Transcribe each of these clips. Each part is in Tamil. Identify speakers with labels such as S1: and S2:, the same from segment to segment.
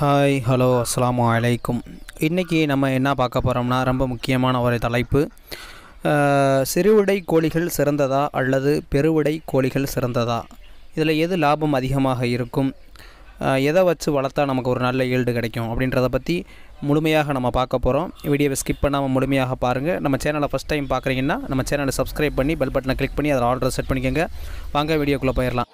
S1: ஹாய் ஹலோ அஸ்லாம் வலைக்கும் இன்றைக்கி நம்ம என்ன பார்க்க போகிறோம்னா ரொம்ப முக்கியமான ஒரு தலைப்பு சிறுவிடை கோழிகள் சிறந்ததா அல்லது பெருவிடை கோழிகள் சிறந்ததா இதில் எது லாபம் அதிகமாக இருக்கும் எதை வச்சு வளர்த்தா நமக்கு ஒரு நல்ல ஈல்டு கிடைக்கும் அப்படின்றத பற்றி முழுமையாக நம்ம பார்க்க போகிறோம் வீடியோவை ஸ்கிப் பண்ணாமல் முழுமையாக பாருங்கள் நம்ம சேனலை ஃபஸ்ட் டைம் பார்க்குறீங்கன்னா நம்ம சேனலை சப்ஸ்கிரைப் பண்ணி பெல் பட்டனை கிளிக் பண்ணி அதில் ஆர்டர் செட் பண்ணிக்கோங்க வாங்க வீடியோக்குள்ளே போயிடலாம்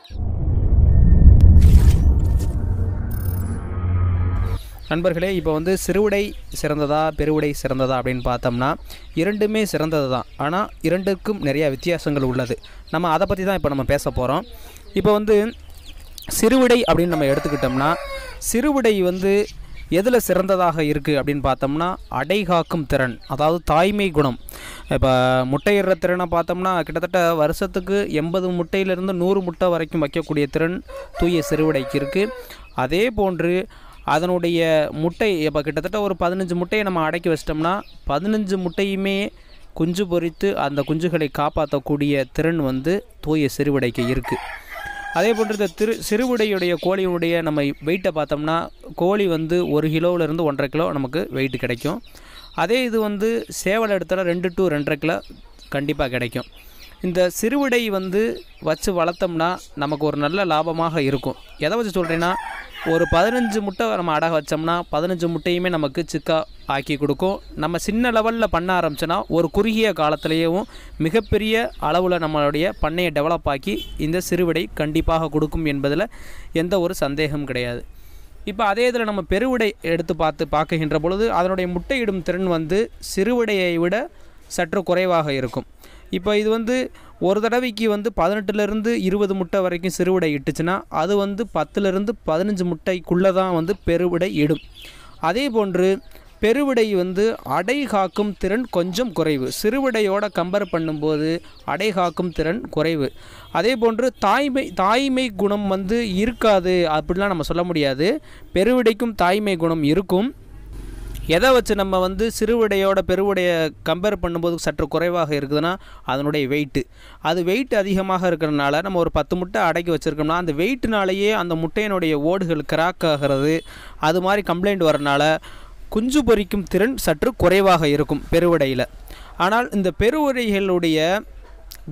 S1: நண்பர்களே இப்போ வந்து சிறுவிடை சிறந்ததா பெருவுடை சிறந்ததா அப்படின்னு பார்த்தோம்னா இரண்டுமே சிறந்தது தான் ஆனால் இரண்டுக்கும் நிறையா வித்தியாசங்கள் உள்ளது நம்ம அதை பற்றி தான் இப்போ நம்ம பேச போகிறோம் இப்போ வந்து சிறுவிடை அப்படின்னு நம்ம எடுத்துக்கிட்டோம்னா சிறுவிடை வந்து எதில் சிறந்ததாக இருக்குது அப்படின்னு பார்த்தோம்னா அடை காக்கும் திறன் அதாவது தாய்மை குணம் இப்போ முட்டையிடுற திறனை பார்த்தோம்னா கிட்டத்தட்ட வருஷத்துக்கு எண்பது முட்டையிலிருந்து நூறு முட்டை வரைக்கும் வைக்கக்கூடிய திறன் தூய சிறுவிடைக்கு இருக்குது அதே போன்று அதனுடைய முட்டை இப்போ கிட்டத்தட்ட ஒரு பதினஞ்சு முட்டையை நம்ம அடக்கி வச்சிட்டோம்னா பதினஞ்சு முட்டையுமே குஞ்சு பொறித்து அந்த குஞ்சுகளை காப்பாற்றக்கூடிய திறன் வந்து தூய சிறுவிடைக்கு இருக்குது அதே போன்ற இந்த திரு சிறுவிடையுடைய கோழியினுடைய நம்ம வெயிட்டை பார்த்தோம்னா கோழி வந்து ஒரு கிலோவிலேருந்து ஒன்றரை கிலோ நமக்கு வெயிட் கிடைக்கும் அதே இது வந்து சேவல் எடுத்தால் ரெண்டு டு ரெண்டரை கிலோ கண்டிப்பாக கிடைக்கும் இந்த சிறுவிடை வந்து வச்சு வளர்த்தோம்னா நமக்கு ஒரு நல்ல லாபமாக இருக்கும் எதை வச்சு சொல்கிறேன்னா ஒரு பதினஞ்சு முட்டை நம்ம அடகு வச்சோம்னா பதினஞ்சு முட்டையுமே நமக்கு சிக்கா ஆக்கி கொடுக்கும் நம்ம சின்ன லெவலில் பண்ண ஆரம்பிச்சோன்னா ஒரு குறுகிய காலத்திலேயும் மிகப்பெரிய அளவில் நம்மளுடைய பண்ணையை டெவலப் ஆக்கி இந்த சிறுவிடை கண்டிப்பாக கொடுக்கும் என்பதில் எந்த ஒரு சந்தேகம் கிடையாது இப்போ அதே இதில் நம்ம பெருவிடை எடுத்து பார்த்து பார்க்குகின்ற பொழுது அதனுடைய முட்டையிடும் திறன் வந்து சிறுவிடையை விட சற்று குறைவாக இருக்கும் இப்போ இது வந்து ஒரு தடவைக்கு வந்து பதினெட்டுலேருந்து இருபது முட்டை வரைக்கும் சிறுவிடை இட்டுச்சுன்னா அது வந்து பத்துலேருந்து பதினஞ்சு முட்டைக்குள்ளே தான் வந்து பெருவிடை இடும் அதே போன்று பெருவிடை வந்து அடை காக்கும் திறன் கொஞ்சம் குறைவு சிறுவிடையோட கம்பேர் பண்ணும்போது அடை காக்கும் திறன் குறைவு அதே போன்று தாய்மை தாய்மை குணம் வந்து இருக்காது அப்படிலாம் நம்ம சொல்ல முடியாது பெருவிடைக்கும் தாய்மை குணம் இருக்கும் எதை வச்சு நம்ம வந்து சிறுவிடையோட பெருவிடையை கம்பேர் பண்ணும்போது சற்று குறைவாக இருக்குதுன்னா அதனுடைய வெயிட்டு அது வெயிட் அதிகமாக இருக்கிறனால நம்ம ஒரு பத்து முட்டை அடக்கி வச்சுருக்கோம்னா அந்த வெயிட்னாலேயே அந்த முட்டையினுடைய ஓடுகள் கிராக் ஆகிறது அது மாதிரி கம்ப்ளைண்ட் வரனால குஞ்சு பொறிக்கும் திறன் சற்று குறைவாக இருக்கும் பெருவடையில் ஆனால் இந்த பெருவுடைகளுடைய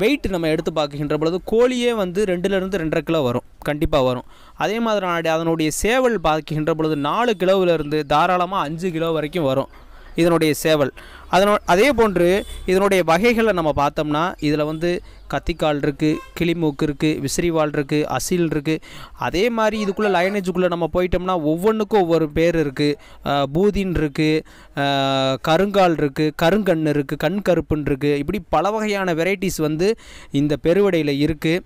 S1: வெயிட் நம்ம எடுத்து பார்க்கின்ற பொழுது கோழியே வந்து ரெண்டுலேருந்து ரெண்டரை கிலோ வரும் கண்டிப்பாக வரும் அதே மாதிரி அதனுடைய சேவல் பார்க்கின்ற பொழுது நாலு கிலோவிலேருந்து தாராளமாக அஞ்சு கிலோ வரைக்கும் வரும் இதனுடைய சேவல் அதனோ அதே போன்று இதனுடைய வகைகளை நம்ம பார்த்தோம்னா இதில் வந்து கத்திக்கால் இருக்குது கிளிமூக்கு இருக்குது விசிறிவால் இருக்குது அசில் இருக்குது அதே மாதிரி இதுக்குள்ளே லயனேஜுக்குள்ளே நம்ம போயிட்டோம்னா ஒவ்வொன்றுக்கும் ஒவ்வொரு பேர் இருக்குது பூதின் இருக்குது கருங்கால் இருக்குது கருங்கண் இருக்குது கண் கருப்புன்னு இருக்குது இப்படி பல வகையான வெரைட்டிஸ் வந்து இந்த பெருவடையில் இருக்குது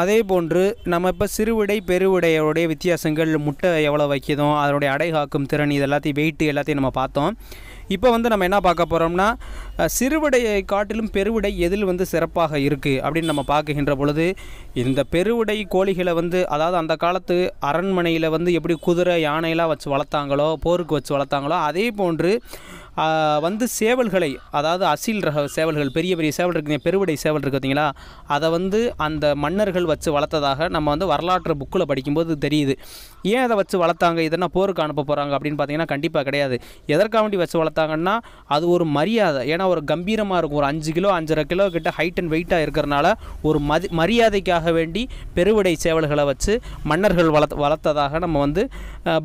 S1: அதே போன்று நம்ம இப்போ சிறுவிடை பெருவிடையோடைய வித்தியாசங்கள் முட்டை எவ்வளோ வைக்கிதோம் அதனுடைய அடை காக்கும் திறன் இது எல்லாத்தையும் வெயிட்டு எல்லாத்தையும் நம்ம பார்த்தோம் இப்போ வந்து நம்ம என்ன பார்க்க போகிறோம்னா சிறுவிடையை காட்டிலும் பெருவிடை எதில் வந்து சிறப்பாக இருக்குது அப்படின்னு நம்ம பார்க்குகின்ற பொழுது இந்த பெருவிடை கோழிகளை வந்து அதாவது அந்த காலத்து அரண்மனையில் வந்து எப்படி குதிரை யானையெல்லாம் வச்சு வளர்த்தாங்களோ போருக்கு வச்சு வளர்த்தாங்களோ அதே போன்று வந்து சேவல்களை அதாவது அசில் ரக சேவல்கள் பெரிய பெரிய சேவல் இருக்குங்க பெருவிடை சேவல் இருக்குது அதை வந்து அந்த மன்னர்கள் வச்சு வளர்த்ததாக நம்ம வந்து வரலாற்று புக்கில் படிக்கும்போது தெரியுது ஏன் அதை வச்சு வளர்த்தாங்க இதெல்லாம் போருக்கு அனுப்ப போகிறாங்க அப்படின்னு பார்த்தீங்கன்னா கண்டிப்பாக கிடையாது எதற்காக வேண்டி வச்சு வளர்த்தாங்கன்னா அது ஒரு மரியாதை ஏன்னா ஒரு கம்பீரமாக இருக்கும் ஒரு அஞ்சு கிலோ அஞ்சரை கிலோ கிட்ட ஹைட் அண்ட் வெயிட்டாக இருக்கிறனால ஒரு மதி மரியாதைக்காக வேண்டி பெருவிடை சேவல்களை வச்சு மன்னர்கள் வளர்த் வளர்த்ததாக நம்ம வந்து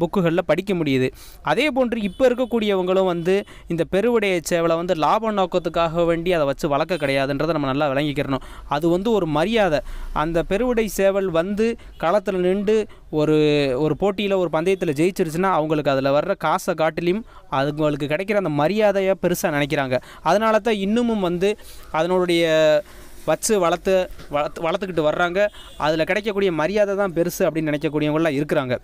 S1: புக்குகளில் படிக்க முடியுது அதே போன்று இப்போ இருக்கக்கூடியவங்களும் வந்து இந்த பெருவுடைய சேவலை வந்து லாப நோக்கத்துக்காக வேண்டி அதை வச்சு வளர்க்க கிடையாதுன்றதை நம்ம நல்லா விளங்கிக்கிறணும் அது வந்து ஒரு மரியாதை அந்த பெருவுடை சேவல் வந்து களத்தில் நின்று ஒரு ஒரு போட்டியில் ஒரு பந்தயத்தில் ஜெயிச்சிருச்சுன்னா அவங்களுக்கு அதில் வர்ற காசை காட்டிலையும் அதுங்களுக்கு கிடைக்கிற அந்த மரியாதையை பெருசாக நினைக்கிறாங்க அதனால தான் இன்னமும் வந்து அதனுடைய வச்சு வளர்த்து வளர்த்து வளர்த்துக்கிட்டு வர்றாங்க அதில் கிடைக்கக்கூடிய மரியாதை தான் பெருசு அப்படின்னு நினைக்கக்கூடியவங்களாம் இருக்கிறாங்க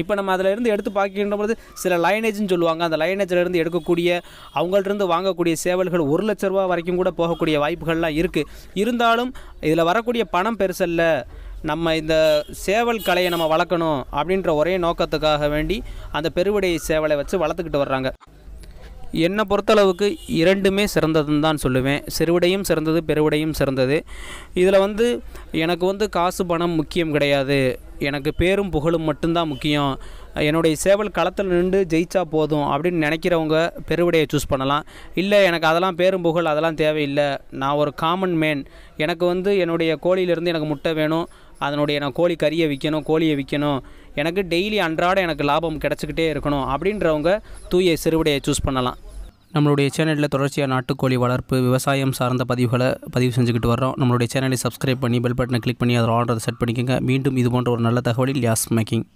S1: இப்போ நம்ம அதில் இருந்து எடுத்து பார்க்கின்ற பொழுது சில லைனேஜ்னு சொல்லுவாங்க அந்த லயனேஜிலிருந்து எடுக்கக்கூடிய அவங்கள்ட்ட வாங்கக்கூடிய சேவல்கள் ஒரு லட்ச ரூபா வரைக்கும் கூட போகக்கூடிய வாய்ப்புகள்லாம் இருக்குது இருந்தாலும் இதில் வரக்கூடிய பணம் பெருசல்ல நம்ம இந்த சேவல் கலையை நம்ம வளர்க்கணும் அப்படின்ற ஒரே நோக்கத்துக்காக வேண்டி அந்த பெருவிடை சேவலை வச்சு வளர்த்துக்கிட்டு வர்றாங்க என்னை பொறுத்தளவுக்கு இரண்டுமே சிறந்ததுன்னு தான் சொல்லுவேன் சிறுவிடையும் சிறந்தது பெருவிடையும் சிறந்தது இதில் வந்து எனக்கு வந்து காசு பணம் முக்கியம் கிடையாது எனக்கு பேரும் புகழும் மட்டும்தான் முக்கியம் என்னுடைய சேவல் களத்தில் நின்று ஜெயிச்சா போதும் அப்படின்னு நினைக்கிறவங்க பெருவிடையை சூஸ் பண்ணலாம் இல்லை எனக்கு அதெல்லாம் பேரும் புகழ் அதெல்லாம் தேவையில்லை நான் ஒரு காமன் மேன் எனக்கு வந்து என்னுடைய கோழியிலேருந்து எனக்கு முட்டை வேணும் அதனுடைய நான் கோழி கறியை விற்கணும் கோழியை விற்கணும் எனக்கு டெய்லி அன்றாட எனக்கு லாபம் கிடச்சிக்கிட்டே இருக்கணும் அப்படின்றவங்க தூய சிறுவிடையை சூஸ் பண்ணலாம் நம்மளுடைய சேனலில் தொடர்ச்சியாக நாட்டுக்கோழி வளர்ப்பு விவசாயம் சார்ந்த பதிவுகளை பதிவு செஞ்சுக்கிட்டு வரோம் நம்மளுடைய சேனலை சப்ஸ்கிரைப் பண்ணி பெல் பட்டனை கிளிக் பண்ணி அதில் ஆர்டர் செட் பண்ணிக்கோங்க மீண்டும் இது போன்ற ஒரு நல்ல தகவலில் யாஸ் மேக்கிங்